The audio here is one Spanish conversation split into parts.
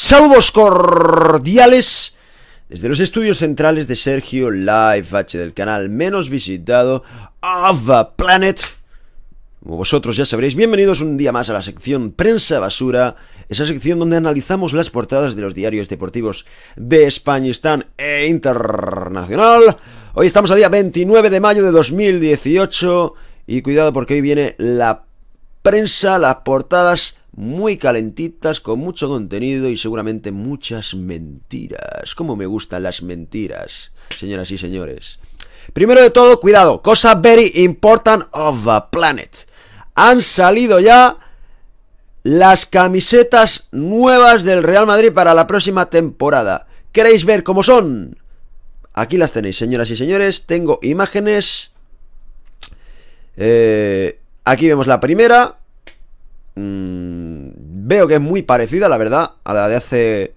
Saludos cordiales desde los estudios centrales de Sergio Live H del canal menos visitado of the Planet. Como vosotros ya sabréis, bienvenidos un día más a la sección Prensa Basura, esa sección donde analizamos las portadas de los diarios deportivos de Están e internacional. Hoy estamos a día 29 de mayo de 2018 y cuidado porque hoy viene la prensa, las portadas muy calentitas, con mucho contenido y seguramente muchas mentiras. ...como me gustan las mentiras, señoras y señores? Primero de todo, cuidado, cosa very important of the planet. Han salido ya las camisetas nuevas del Real Madrid para la próxima temporada. ¿Queréis ver cómo son? Aquí las tenéis, señoras y señores. Tengo imágenes. Eh, aquí vemos la primera. Mm, veo que es muy parecida, la verdad, a la de hace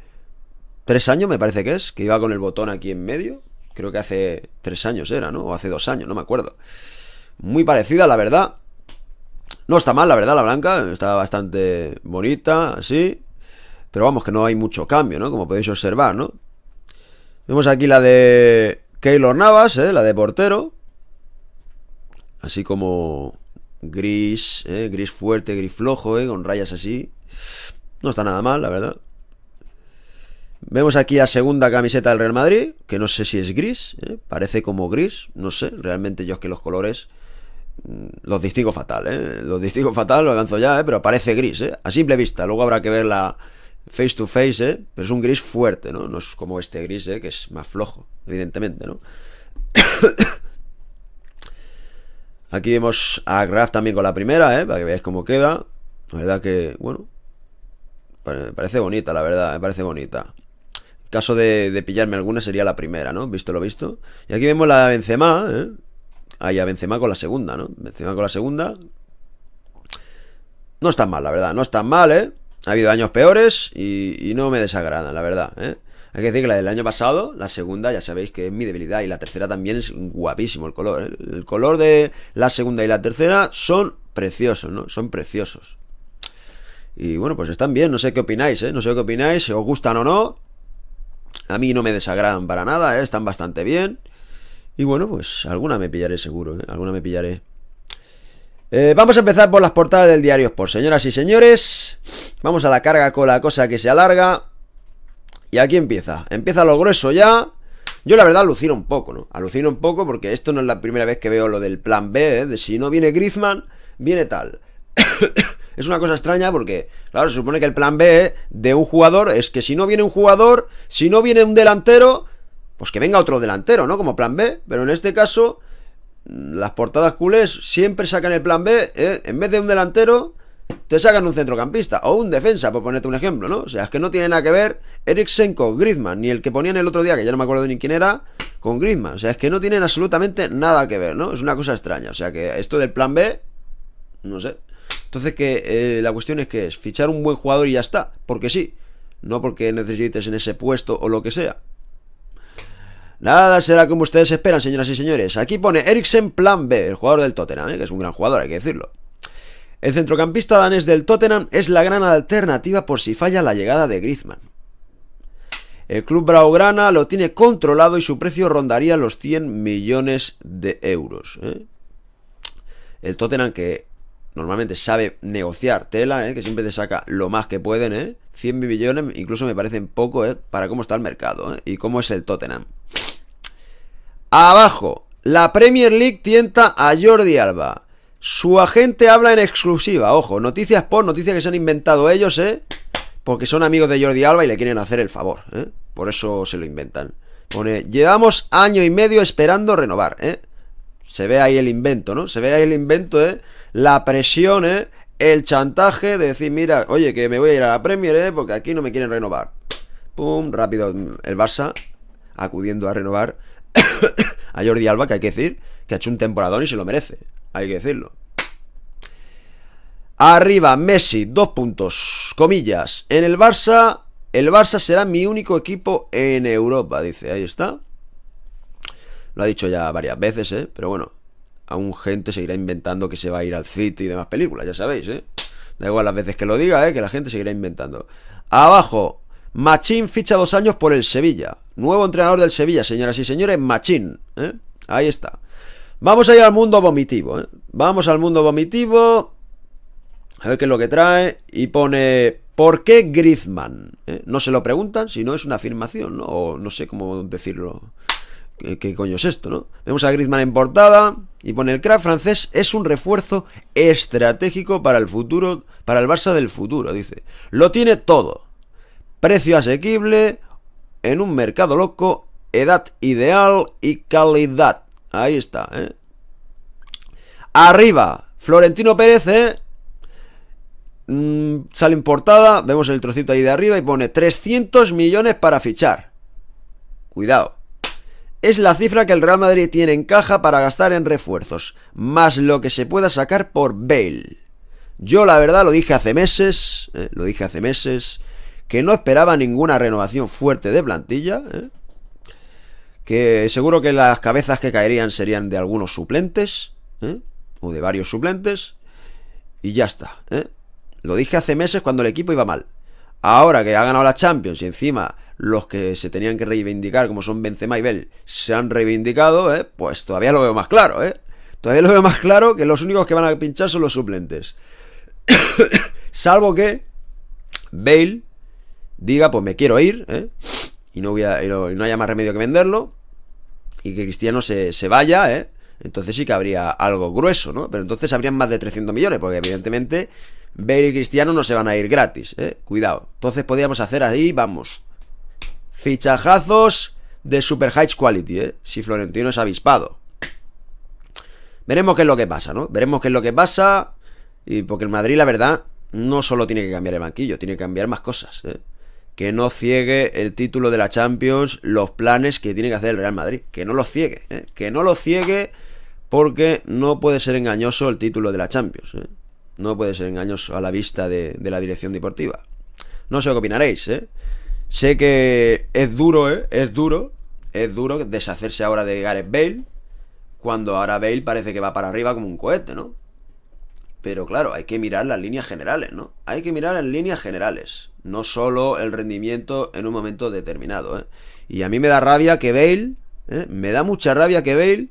tres años, me parece que es, que iba con el botón aquí en medio. Creo que hace tres años era, ¿no? O hace dos años, no me acuerdo. Muy parecida, la verdad. No está mal, la verdad, la blanca. Está bastante bonita, así. Pero vamos, que no hay mucho cambio, ¿no? Como podéis observar, ¿no? Vemos aquí la de Keylor Navas, ¿eh? La de portero. Así como gris, eh, gris fuerte, gris flojo, eh, con rayas así. No está nada mal, la verdad. Vemos aquí la segunda camiseta del Real Madrid, que no sé si es gris, eh, parece como gris, no sé, realmente yo es que los colores mm, los distingo fatal, ¿eh? los distingo fatal, lo avanzo ya, pero parece gris, a simple vista, luego habrá que ver la face to face, pero es un gris fuerte, ¿no? no es como este gris, que es más flojo, evidentemente, ¿no? Aquí vemos a Graf también con la primera, ¿eh? Para que veáis cómo queda. La verdad que, bueno... Me parece bonita, la verdad, me parece bonita. En caso de, pillarme alguna sería la primera, ¿no? Visto lo visto. Y aquí vemos la Benzema, ¿eh? Ahí a Benzema con la segunda, ¿no? Benzema con la segunda. No está mal, la verdad, no está mal, ¿eh? Ha habido años peores y, y no me desagradan, la verdad, ¿eh? Hay que decir que la del año pasado, la segunda, ya sabéis que es mi debilidad. Y la tercera también es guapísimo el color. ¿eh? El color de la segunda y la tercera son preciosos, ¿no? Son preciosos. Y bueno, pues están bien, no sé qué opináis, ¿eh? No sé qué opináis, si os gustan o no. A mí no me desagradan para nada, ¿eh? Están bastante bien. Y bueno, pues alguna me pillaré seguro, ¿eh? Alguna me pillaré. Eh, vamos a empezar por las portadas del diario Sport. Señoras y señores, vamos a la carga con la cosa que se alarga. Y aquí empieza. Empieza lo grueso ya. Yo la verdad alucino un poco, ¿no? Alucino un poco porque esto no es la primera vez que veo lo del plan B, ¿eh? de si no viene Griezmann, viene tal. es una cosa extraña porque, claro, se supone que el plan B de un jugador es que si no viene un jugador, si no viene un delantero, pues que venga otro delantero, ¿no? Como plan B. Pero en este caso, mm, las portadas culés siempre sacan el plan B, ¿eh? en vez de un delantero, te sacan un centrocampista o un defensa, por ponerte un ejemplo, ¿no? O sea, es que no tiene nada que ver con Griezmann, ni el que ponían el otro día, que ya no me acuerdo ni quién era, con Griezmann. O sea, es que no tienen absolutamente nada que ver, ¿no? Es una cosa extraña. O sea, que esto del plan B, no sé. Entonces, que eh, la cuestión es que es fichar un buen jugador y ya está, porque sí, no porque necesites en ese puesto o lo que sea. Nada será como ustedes esperan, señoras y señores. Aquí pone Eriksen plan B, el jugador del Tottenham, ¿eh? que es un gran jugador, hay que decirlo. El centrocampista danés del Tottenham es la gran alternativa por si falla la llegada de Griezmann. El club braugrana lo tiene controlado y su precio rondaría los 100 millones de euros. ¿eh? El Tottenham que normalmente sabe negociar tela, ¿eh? que siempre te saca lo más que pueden, 100 ¿eh? millones incluso me parecen poco para cómo está el mercado y cómo es el Tottenham. Abajo, la Premier League tienta a Jordi Alba. Su agente habla en exclusiva, ojo, noticias por noticias que se han inventado ellos, ¿eh? Porque son amigos de Jordi Alba y le quieren hacer el favor, ¿eh? Por eso se lo inventan. Pone, llevamos año y medio esperando renovar, ¿eh? Se ve ahí el invento, ¿no? Se ve ahí el invento, ¿eh? La presión, ¿eh? El chantaje de decir, mira, oye, que me voy a ir a la Premier, ¿eh? Porque aquí no me quieren renovar. Pum, rápido el Barça acudiendo a renovar a Jordi Alba, que hay que decir que ha hecho un temporadón y se lo merece hay que decirlo. Arriba, Messi, dos puntos, comillas. En el Barça, el Barça será mi único equipo en Europa, dice, ahí está. Lo ha dicho ya varias veces, ¿eh? Pero bueno, aún gente seguirá inventando que se va a ir al City y demás películas, ya sabéis, ¿eh? Da igual las veces que lo diga, ¿eh? Que la gente seguirá inventando. Abajo, Machín ficha dos años por el Sevilla. Nuevo entrenador del Sevilla, señoras y señores, Machín, ¿eh? Ahí está. Vamos a ir al mundo vomitivo. ¿eh? Vamos al mundo vomitivo. A ver qué es lo que trae. Y pone. ¿Por qué Griezmann? ¿Eh? No se lo preguntan, sino es una afirmación, ¿no? O no sé cómo decirlo. ¿Qué, coño es esto, no? Vemos a Griezmann en portada y pone el crack francés es un refuerzo estratégico para el futuro, para el Barça del futuro, dice. Lo tiene todo. Precio asequible, en un mercado loco, edad ideal y calidad. Ahí está, ¿eh? Arriba, Florentino Pérez, ¿eh? Mm, sale importada, vemos el trocito ahí de arriba y pone 300 millones para fichar. Cuidado. Es la cifra que el Real Madrid tiene en caja para gastar en refuerzos, más lo que se pueda sacar por Bale. Yo la verdad lo dije hace meses, ¿eh? lo dije hace meses, que no esperaba ninguna renovación fuerte de plantilla, ¿eh? que seguro que las cabezas que caerían serían de algunos suplentes, ¿eh? o de varios suplentes, y ya está. ¿eh? Lo dije hace meses cuando el equipo iba mal. Ahora que ha ganado la Champions y encima los que se tenían que reivindicar, como son Benzema y Bell, se han reivindicado, ¿eh? pues todavía lo veo más claro. ¿eh? Todavía lo veo más claro que los únicos que van a pinchar son los suplentes. Salvo que Bale diga, pues me quiero ir, ¿eh? y no, haya más remedio que venderlo y que Cristiano se, se vaya, ¿eh? entonces sí que habría algo grueso, ¿no? Pero entonces habrían más de 300 millones, porque evidentemente Bale y Cristiano no se van a ir gratis, ¿eh? Cuidado. Entonces podríamos hacer ahí, vamos, fichajazos de super high quality, ¿eh? Si Florentino es avispado. Veremos qué es lo que pasa, ¿no? Veremos qué es lo que pasa, y porque el Madrid, la verdad, no solo tiene que cambiar el banquillo, tiene que cambiar más cosas, ¿eh? que no ciegue el título de la Champions, los planes que tiene que hacer el Real Madrid. Que no los ciegue, ¿eh? que no los ciegue porque no puede ser engañoso el título de la Champions. ¿eh? No puede ser engañoso a la vista de, la dirección deportiva. No sé qué opinaréis, ¿eh? Sé que es duro, Es duro. Es duro deshacerse ahora de Gareth Bale. Cuando ahora Bale parece que va para arriba como un cohete, ¿no? Pero claro, hay que mirar las líneas generales, ¿no? Hay que mirar las líneas generales, no solo el rendimiento en un momento determinado. ¿eh? Y a mí me da rabia que Bale, ¿eh? me da mucha rabia que Bale,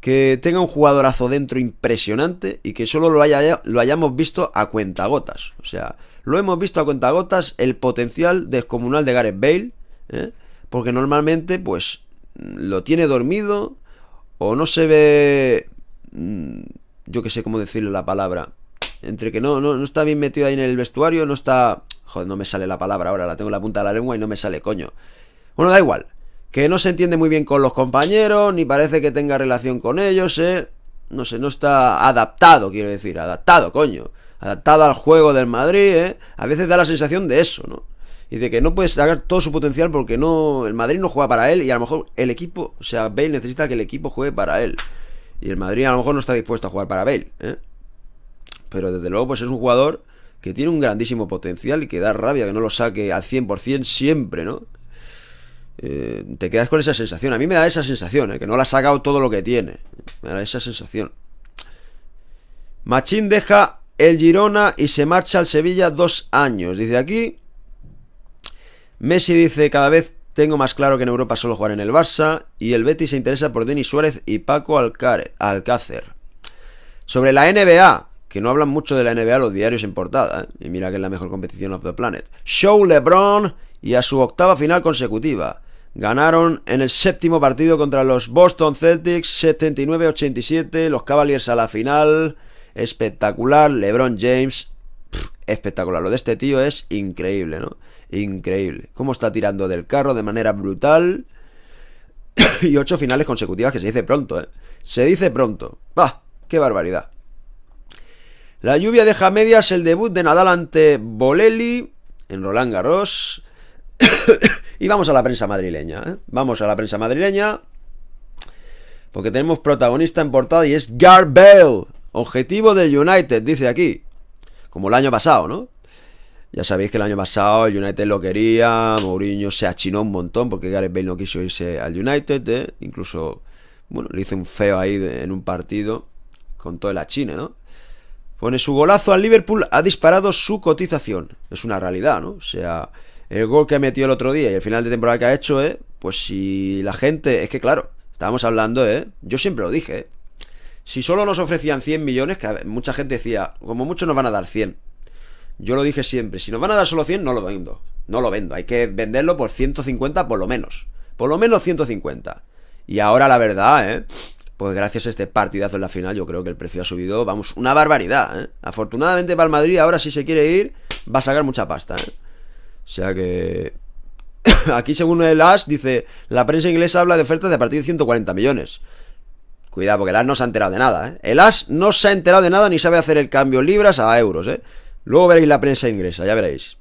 que tenga un jugadorazo dentro impresionante y que solo lo, lo hayamos visto a cuentagotas. O sea, lo hemos visto a cuentagotas el potencial descomunal de Gareth Bale, ¿eh? porque normalmente pues lo tiene dormido o no se ve mm, yo que sé cómo decirle la palabra, entre que no, no, no está bien metido ahí en el vestuario, no está... Joder, no me sale la palabra ahora, la tengo en la punta de la lengua y no me sale, coño. Bueno, da igual. Que no se entiende muy bien con los compañeros, ni parece que tenga relación con ellos, ¿eh? No sé, no está adaptado, quiero decir, adaptado, coño. Adaptado al juego del Madrid, ¿eh? A veces da la sensación de eso, ¿no? Y de que no puede sacar todo su potencial porque no. El Madrid no juega para él y a lo mejor el equipo, o sea, Bale necesita que el equipo juegue para él. Y el Madrid a lo mejor no está dispuesto a jugar para Bale, ¿eh? Pero desde luego, pues es un jugador que tiene un grandísimo potencial y que da rabia que no lo saque al 100% siempre, ¿no? Eh, te quedas con esa sensación. A mí me da esa sensación, ¿eh? que no la ha sacado todo lo que tiene. Me da esa sensación. Machín deja el Girona y se marcha al Sevilla dos años. Dice aquí. Messi dice, cada vez tengo más claro que en Europa solo jugar en el Barça y el Betis se interesa por Denis Suárez y Paco Alcácer. Sobre la NBA, que no hablan mucho de la NBA los diarios en portada, ¿eh? y mira que es la mejor competición of the planet. Show LeBron y a su octava final consecutiva. Ganaron en el séptimo partido contra los Boston Celtics 79-87, los Cavaliers a la final. Espectacular, LeBron James. espectacular, lo de este tío es increíble, ¿no? increíble. Cómo está tirando del carro de manera brutal. y ocho finales consecutivas que se dice pronto, ¿eh? Se dice pronto. ¡Bah! ¡Qué barbaridad! La lluvia deja medias el debut de Nadal ante Bolelli en Roland Garros. y vamos a la prensa madrileña, ¿eh? Vamos a la prensa madrileña. Porque tenemos protagonista en portada y es Garbell. Objetivo del United, dice aquí. Como el año pasado, ¿no? Ya sabéis que el año pasado el United lo quería, Mourinho se achinó un montón porque Gareth Bale no quiso irse al United, ¿eh? incluso bueno, le hizo un feo ahí en un partido con toda la China, ¿no? Pone su golazo al Liverpool, ha disparado su cotización. Es una realidad, ¿no? O sea, el gol que ha metido el otro día y el final de temporada que ha hecho, ¿eh? Pues si la gente, es que claro, estábamos hablando, ¿eh? Yo siempre lo dije, ¿eh? Si solo nos ofrecían 100 millones, que mucha gente decía, como mucho nos van a dar 100. Yo lo dije siempre, si nos van a dar solo 100, no lo vendo. No lo vendo, hay que venderlo por 150 por lo menos. Por lo menos 150. Y ahora la verdad, ¿eh? Pues gracias a este partidazo en la final, yo creo que el precio ha subido, vamos, una barbaridad, ¿eh? Afortunadamente para el Madrid, ahora si se quiere ir, va a sacar mucha pasta, ¿eh? O sea que... Aquí según el AS dice, la prensa inglesa habla de ofertas de a partir de 140 millones. Cuidado, porque el AS no se ha enterado de nada, ¿eh? El AS no se ha enterado de nada ni sabe hacer el cambio libras a euros, ¿eh? Luego veréis la prensa ingresa, ya veréis.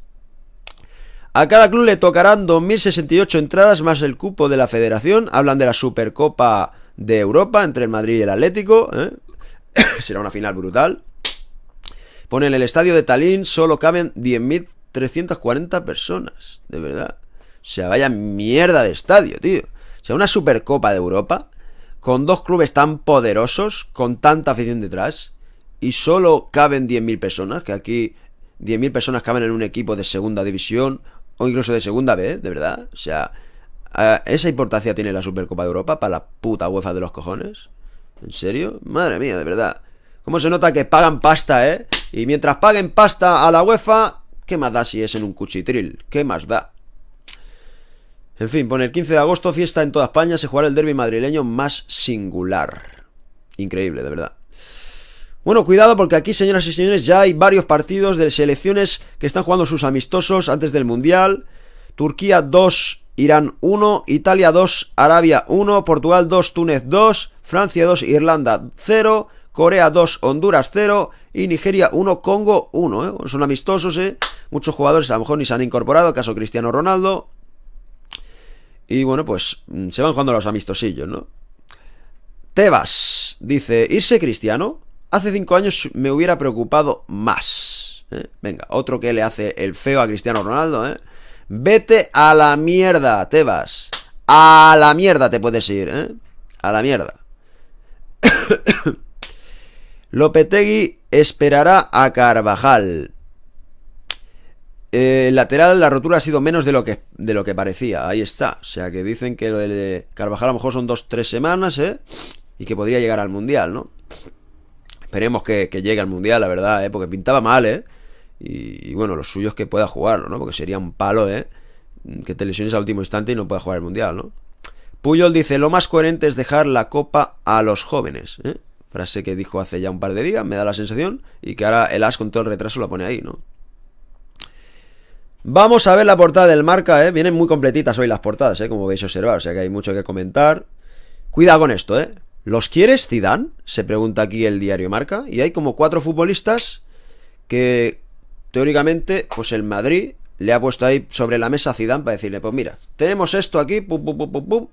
A cada club le tocarán 2.068 entradas más el cupo de la federación. Hablan de la Supercopa de Europa entre el Madrid y el Atlético. ¿eh? Será una final brutal. Ponen el estadio de Talín, solo caben 10.340 personas. De verdad. O sea, vaya mierda de estadio, tío. O sea, una Supercopa de Europa con dos clubes tan poderosos, con tanta afición detrás y solo caben 10.000 personas, que aquí 10.000 personas caben en un equipo de segunda división o incluso de segunda B, de verdad. O sea, esa importancia tiene la Supercopa de Europa para la puta UEFA de los cojones. ¿En serio? Madre mía, de verdad. ¿Cómo se nota que pagan pasta, eh? Y mientras paguen pasta a la UEFA, ¿qué más da si es en un cuchitril? ¿Qué más da? En fin, pone el 15 de agosto, fiesta en toda España, se jugará el derby madrileño más singular. Increíble, de verdad. Bueno, cuidado porque aquí, señoras y señores, ya hay varios partidos de selecciones que están jugando sus amistosos antes del Mundial. Turquía 2, Irán 1, Italia 2, Arabia 1, Portugal 2, Túnez 2, Francia 2, Irlanda 0, Corea 2, Honduras 0 y Nigeria 1, Congo 1. ¿eh? Son amistosos, ¿eh? Muchos jugadores a lo mejor ni se han incorporado, caso Cristiano Ronaldo. Y bueno, pues mm, se van jugando los amistosillos, ¿no? Tebas dice, ¿irse Cristiano? Hace cinco años me hubiera preocupado más. ¿eh? Venga, otro que le hace el feo a Cristiano Ronaldo, ¿eh? Vete a la mierda, vas A la mierda te puedes ir, ¿eh? A la mierda. Lopetegui esperará a Carvajal. Eh, lateral, la rotura ha sido menos de lo, que, de lo que parecía. Ahí está. O sea que dicen que lo de Carvajal a lo mejor son dos, tres semanas, ¿eh? Y que podría llegar al Mundial, ¿no? Esperemos que, llegue al Mundial, la verdad, ¿eh? porque pintaba mal, ¿eh? Y, bueno, lo suyo es que pueda jugarlo, ¿no? Porque sería un palo, ¿eh? Que te lesiones al último instante y no pueda jugar el Mundial, ¿no? Puyol dice, lo más coherente es dejar la copa a los jóvenes, ¿eh? Frase que dijo hace ya un par de días, me da la sensación, y que ahora el As con todo el retraso la pone ahí, ¿no? Vamos a ver la portada del marca, ¿eh? Vienen muy completitas hoy las portadas, ¿eh? Como veis observar, o sea que hay mucho que comentar. Cuidado con esto, ¿eh? ¿Los quieres, Zidane? Se pregunta aquí el diario Marca. Y hay como cuatro futbolistas que teóricamente, pues el Madrid le ha puesto ahí sobre la mesa a Zidane para decirle, pues mira, tenemos esto aquí, pum, pum, pum, pum, pum.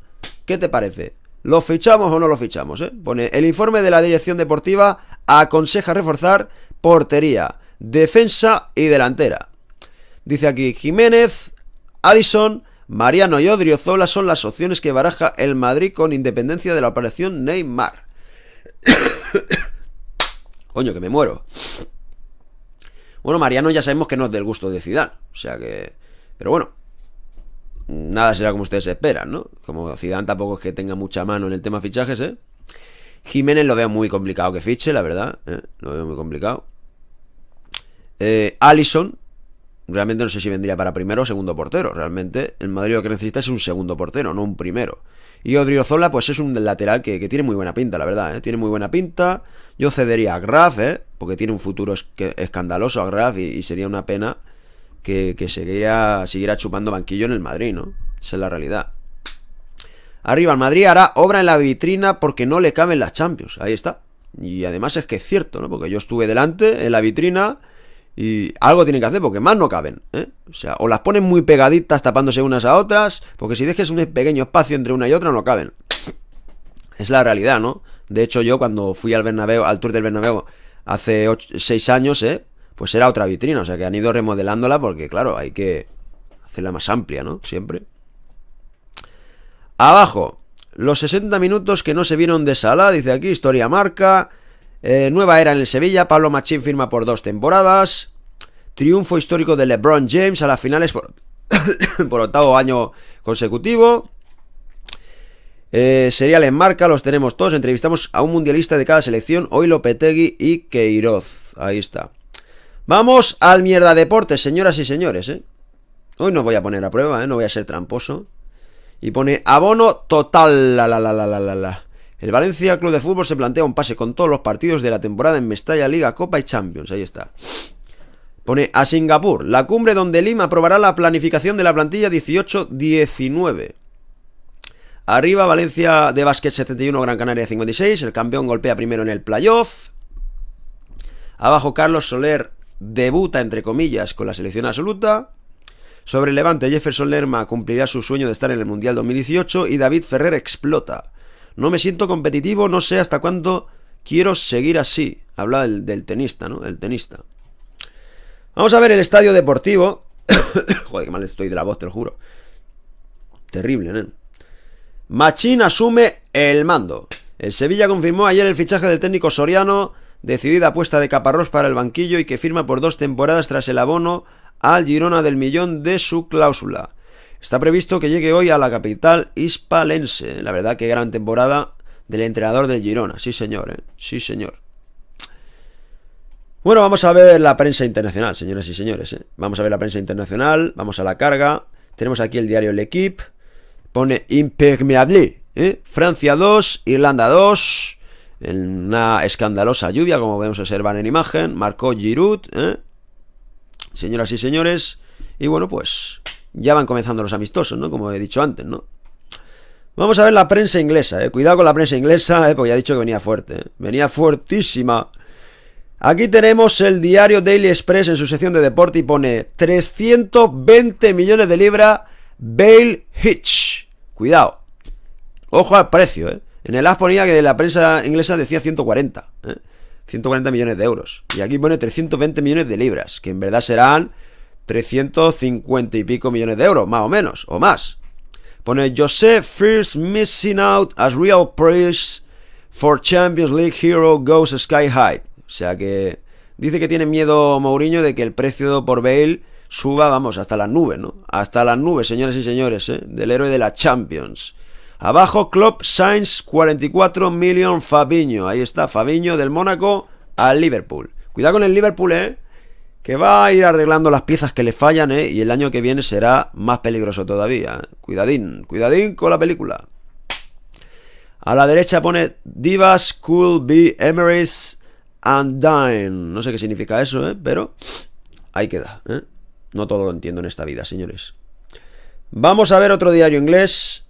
¿Qué te parece? ¿Lo fichamos o no lo fichamos? Eh? Pone, el informe de la dirección deportiva aconseja reforzar portería, defensa y delantera. Dice aquí Jiménez, Allison, Mariano y Odriozola son las opciones que baraja el Madrid con independencia de la aparición Neymar. Coño, que me muero. Bueno, Mariano ya sabemos que no es del gusto de Zidane, o sea que... Pero bueno, nada será como ustedes esperan, ¿no? Como Zidane tampoco es que tenga mucha mano en el tema fichajes, ¿eh? Jiménez lo veo muy complicado que fiche, la verdad. ¿eh? Lo veo muy complicado. Eh, Allison, realmente no sé si vendría para primero o segundo portero. Realmente el Madrid lo que necesita es un segundo portero, no un primero. Y Odriozola, pues es un lateral que, tiene muy buena pinta, la verdad, ¿eh? Tiene muy buena pinta. Yo cedería a Graf, ¿eh? Porque tiene un futuro escandaloso a Graf y, sería una pena que, que siguiera chupando banquillo en el Madrid, ¿no? Esa es la realidad. Arriba, el Madrid hará obra en la vitrina porque no le caben las Champions. Ahí está. Y además es que es cierto, ¿no? Porque yo estuve delante en la vitrina y algo tienen que hacer porque más no caben. ¿eh? O sea, o las ponen muy pegaditas tapándose unas a otras, porque si dejes un pequeño espacio entre una y otra no caben. Es la realidad, ¿no? De hecho yo cuando fui al Bernabéu, al Tour del Bernabéu hace 6 años, ¿eh? pues era otra vitrina, o sea que han ido remodelándola porque claro, hay que hacerla más amplia, ¿no? Siempre. Abajo, los 60 minutos que no se vieron de sala, dice aquí, historia marca, eh, nueva era en el Sevilla, Pablo Machín firma por dos temporadas. Triunfo histórico de LeBron James a las finales por, octavo año consecutivo. Eh, serial en marca, los tenemos todos. Entrevistamos a un mundialista de cada selección, hoy Lopetegui y Queiroz. Ahí está. Vamos al mierda deporte, señoras y señores. ¿eh? Hoy no voy a poner a prueba, no voy a ser tramposo. Y pone abono total. La, la, la, la, la, la. El Valencia Club de Fútbol se plantea un pase con todos los partidos de la temporada en Mestalla, Liga, Copa y Champions. Ahí está. Pone a Singapur, la cumbre donde Lima aprobará la planificación de la plantilla 18-19. Arriba Valencia de Básquet 71, Gran Canaria 56. El campeón golpea primero en el playoff. Abajo Carlos Soler debuta, entre comillas, con la selección absoluta. Sobre Levante, Jefferson Lerma cumplirá su sueño de estar en el Mundial 2018 y David Ferrer explota. No me siento competitivo, no sé hasta cuándo quiero seguir así. Habla del, tenista, ¿no? El tenista. Vamos a ver el estadio deportivo. Joder, qué mal estoy de la voz, te lo juro. Terrible, ¿no? Machín asume el mando. El Sevilla confirmó ayer el fichaje del técnico soriano, decidida apuesta de Caparrós para el banquillo y que firma por dos temporadas tras el abono al Girona del millón de su cláusula. Está previsto que llegue hoy a la capital hispalense. La verdad que gran temporada del entrenador de Girona. Sí, señor, ¿eh? sí, señor. Bueno, vamos a ver la prensa internacional, señoras y señores. ¿eh? Vamos a ver la prensa internacional, vamos a la carga. Tenemos aquí el diario L'Equipe. Pone impermeable. ¿eh? Francia 2, Irlanda 2. En una escandalosa lluvia, como podemos observar en imagen. Marcó Giroud. Señoras y señores. Y bueno, pues ya van comenzando los amistosos, ¿no? Como he dicho antes, ¿no? Vamos a ver la prensa inglesa, ¿eh? Cuidado con la prensa inglesa, ¿eh? Porque ya he dicho que venía fuerte, ¿eh? Venía fuertísima. Aquí tenemos el diario Daily Express en su sección de deporte y pone 320 millones de libras Bale Hitch. Cuidado. Ojo al precio, ¿eh? En el app ponía que la prensa inglesa decía 140, ¿eh? 140 millones de euros. Y aquí pone 320 millones de libras, que en verdad serán 350 y pico millones de euros, más o menos, o más. Pone Joseph First missing out as real price for Champions League hero goes sky high. O sea que dice que tiene miedo Mourinho de que el precio por Bale suba, vamos, hasta la nube ¿no? Hasta las nubes, señores y señores, ¿eh? del héroe de la Champions. Abajo, Klopp, signs 44 million Fabiño. Ahí está, Fabiño del Mónaco al Liverpool. Cuidado con el Liverpool, ¿eh? que va a ir arreglando las piezas que le fallan, ¿eh? Y el año que viene será más peligroso todavía. ¿eh? Cuidadín, cuidadín con la película. A la derecha pone Divas Cool Be Emery's Dine. No sé qué significa eso, ¿eh? Pero ahí queda, ¿eh? No todo lo entiendo en esta vida, señores. Vamos a ver otro diario inglés.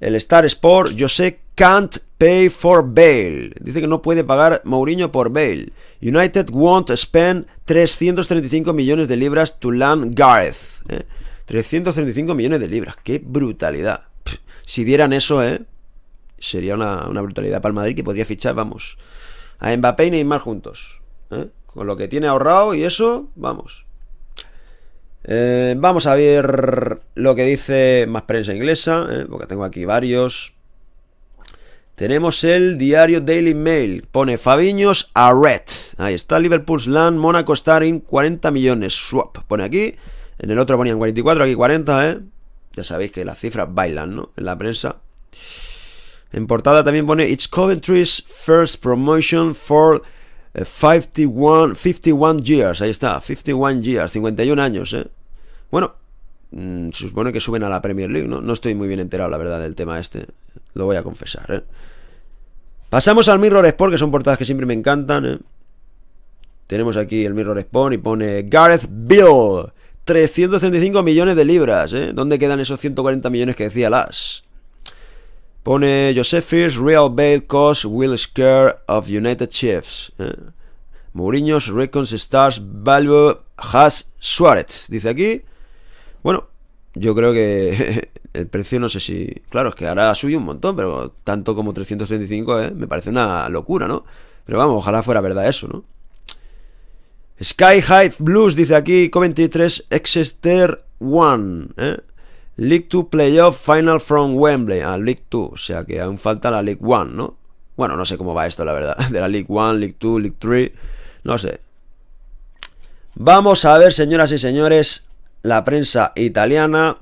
El Star Sport. Yo sé, can't pay for bail. Dice que no puede pagar Mourinho por bail. United won't spend 335 millones de libras to land Gareth. 335 ¿eh? millones de libras. ¡Qué brutalidad! si dieran eso, ¿eh? Sería una, brutalidad para el Madrid que podría fichar, vamos, a Mbappé y Neymar juntos. ¿eh? Con lo que tiene ahorrado y eso, vamos. Eh, vamos a ver lo que dice más prensa inglesa, porque tengo aquí varios. Tenemos el diario Daily Mail. Pone Fabiños a Red. Ahí está Liverpool's Land, Mónaco in 40 millones. Swap. Pone aquí. En el otro ponían 44, aquí 40, ¿eh? Ya sabéis que las cifras bailan, ¿no? En la prensa. En portada también pone It's Coventry's first promotion for 51, eh, 51 years. Ahí está, 51 years, 51 años, ¿eh? Bueno, mm, supone que suben a la Premier League, ¿no? No estoy muy bien enterado, la verdad, del tema este. Lo voy a confesar, ¿eh? Pasamos al Mirror Spawn, que son portadas que siempre me encantan, ¿eh? Tenemos aquí el Mirror Spawn y pone Gareth Bill. 335 millones de libras, ¿eh? ¿Dónde quedan esos 140 millones que decía Las? Pone Fierce, Real Bale, Cost Will Scare of United Chiefs. ¿eh? Mourinho's Stars Value Has Suárez. Dice aquí. Bueno, yo creo que el precio no sé si... Claro, es que ahora ha subido un montón, pero tanto como 335 ¿eh? me parece una locura, ¿no? Pero vamos, ojalá fuera verdad eso, ¿no? Sky High Blues dice aquí, Coventry 3, Exeter 1, ¿eh? League 2 Playoff Final from Wembley. Ah, League 2, o sea que aún falta la League 1, ¿no? Bueno, no sé cómo va esto, la verdad. De la League 1, League 2, League 3, no sé. Vamos a ver, señoras y señores, la prensa italiana.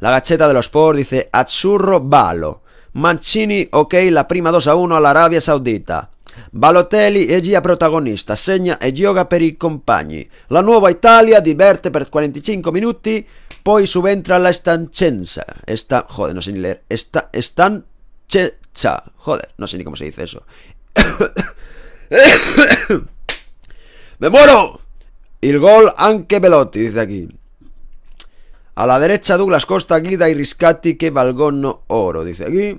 La gacheta de los Sport dice Azzurro Balo. Mancini, ok, la prima 2 a 1 Arabia Saudita. Balotelli e protagonista, segna e gioca per i compagni. La nuova Italia diverte per 45 minuti, poi subentra la stancenza. Esta, joder, no sé ni leer. Esta, Stancenza Joder, no sé ni cómo se dice eso. ¡Me muero! El gol Anke Pelotti, dice aquí. A la derecha Douglas Costa, Guida y Riscati, que Valgono Oro, dice aquí.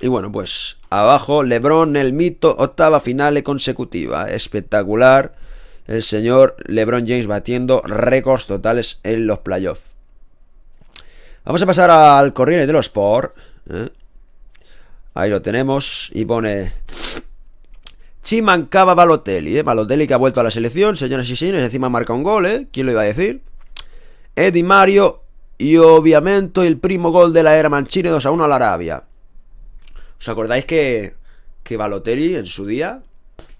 Y bueno, pues abajo Lebron, el mito, octava final consecutiva. Espectacular. El señor Lebron James batiendo récords totales en los playoffs. Vamos a pasar al corriente de los Sport. ¿eh? Ahí lo tenemos. Y pone Chimancaba Balotelli, ¿eh? Balotelli que ha vuelto a la selección, señoras y señores, encima marca un gol, ¿eh? ¿Quién lo iba a decir? Eddie Mario y obviamente el primo gol de la era Mancini 2 a 1 a la Arabia. ¿Os acordáis que, que Balotelli en su día,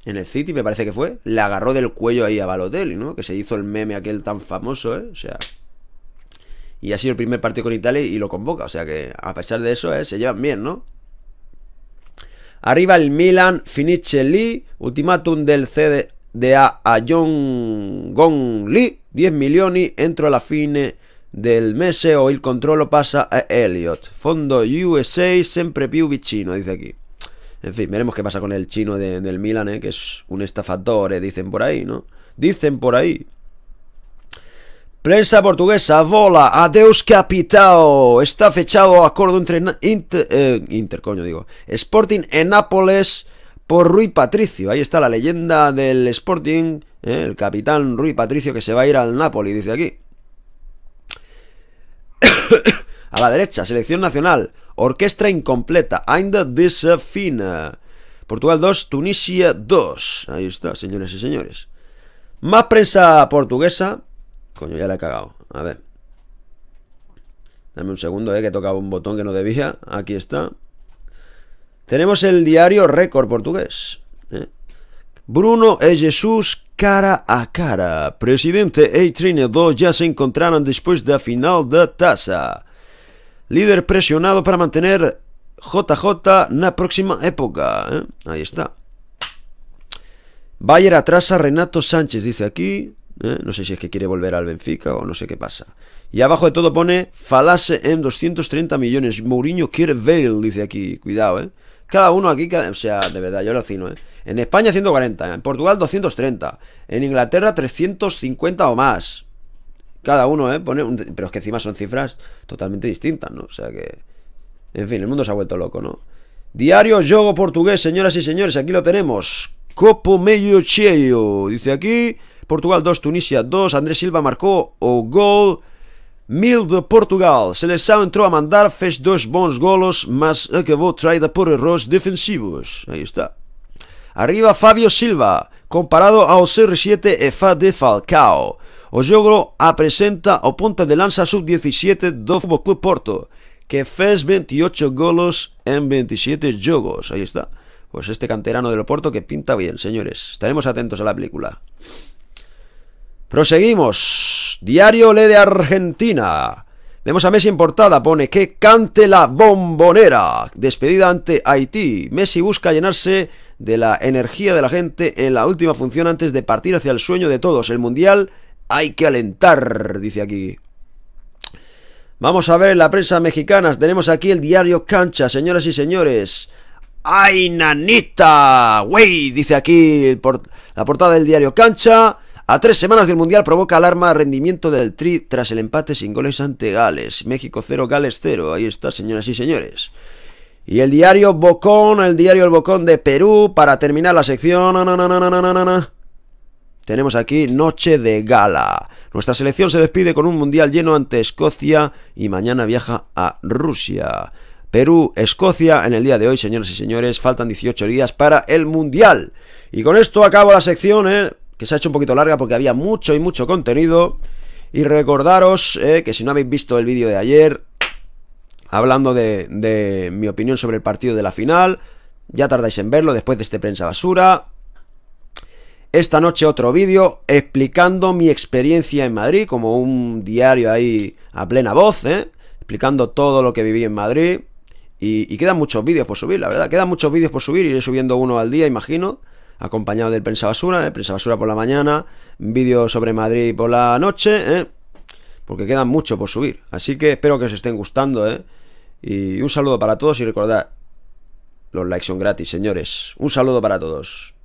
en el City me parece que fue, le agarró del cuello ahí a Balotelli, ¿no? Que se hizo el meme aquel tan famoso, ¿eh? O sea... Y ha sido el primer partido con Italia y lo convoca. O sea que, a pesar de eso, ¿eh? se llevan bien, ¿no? Arriba el Milan, Finiche Lee, ultimatum del CDA a John Gong Lee, 10 millones, entro la fine del mes o el controllo pasa a Elliot. Fondo USA siempre più vicino, dice aquí. En fin, veremos qué pasa con el chino del Milan, eh, que es un estafatore, eh, dicen por ahí, ¿no? Dicen por ahí. Prensa portuguesa, bola, adeus capitao. Está fechado acuerdo entre eh, inter, coño, digo, Sporting en Nápoles por Rui Patricio. Ahí está la leyenda del Sporting, eh, el capitán Rui Patricio que se va a ir al Nápoles, dice aquí. a la derecha, selección nacional, orquesta incompleta, Ainda desafina, Portugal 2, Tunisia 2. Ahí está, señores y señores. Más prensa portuguesa. Coño, ya la he cagado. A ver. Dame un segundo, eh, que tocaba un botón que no debía. Aquí está. Tenemos el diario récord portugués. Eh. Bruno e Jesús cara a cara. Presidente e 2 ya se encontraron después la final de TASA. Líder presionado para mantener JJ en la próxima época. Eh. Ahí está. Bayer atrasa a Renato Sánchez, dice aquí. ¿eh? No sé si es que quiere volver al Benfica o no sé qué pasa. Y abajo de todo pone Falase en 230 millones. Mourinho quiere Bale, dice aquí. Cuidado, ¿eh? Cada uno aquí, o sea, de verdad, yo lo cino ¿eh? En España 140, en Portugal 230, en Inglaterra 350 o más. Cada uno, ¿eh? Pone Pero es que encima son cifras totalmente distintas, ¿no? O sea que... En fin, el mundo se ha vuelto loco, ¿no? Diario Yogo Portugués, señoras y señores, aquí lo tenemos. Copo Meio Cheio, dice aquí... Portugal 2, Tunisia 2, André Silva marcou o gol. Mil de Portugal, seleção entrou a mandar, fez dois bons golos, mas acabou traída por erros defensivos. Aí está. Arriba Fabio Silva, comparado ao CR7 e Fá de Falcao. O jogo apresenta o ponta de lança sub-17 do Fútbol Club Porto, que fez 28 golos en 27 jogos. Aí está. Pues este canterano del Porto que pinta bien, señores. Estaremos atentos a la película. Proseguimos. Diario Le de Argentina. Vemos a Messi en portada, pone que cante la bombonera. Despedida ante Haití. Messi busca llenarse de la energía de la gente en la última función antes de partir hacia el sueño de todos. El Mundial hay que alentar, dice aquí. Vamos a ver la prensa mexicana. Tenemos aquí el diario Cancha, señoras y señores. ¡Ay, nanita! ¡Güey! Dice aquí la portada del diario Cancha. A tres semanas del Mundial provoca alarma rendimiento del Tri tras el empate sin goles ante Gales. México 0, Gales 0. Ahí está, señoras y señores. Y el diario Bocón, el diario El Bocón de Perú, para terminar la sección... Tenemos aquí Noche de Gala. Nuestra selección se despide con un Mundial lleno ante Escocia y mañana viaja a Rusia. Perú, Escocia en el día de hoy, señoras y señores. Faltan 18 días para el Mundial. Y con esto acabo la sección, ¿eh? que se ha hecho un poquito larga porque había mucho y mucho contenido. Y recordaros eh, que si no habéis visto el vídeo de ayer, hablando de, mi opinión sobre el partido de la final, ya tardáis en verlo después de este prensa basura. Esta noche otro vídeo explicando mi experiencia en Madrid, como un diario ahí a plena voz, eh, explicando todo lo que viví en Madrid. Y, y quedan muchos vídeos por subir, la verdad. Quedan muchos vídeos por subir, iré subiendo uno al día, imagino acompañado del Prensa Basura, ¿eh? Prensa Basura por la mañana, vídeo sobre Madrid por la noche, ¿eh? porque quedan mucho por subir. Así que espero que os estén gustando, ¿eh? Y un saludo para todos y recordad, los likes son gratis, señores. Un saludo para todos.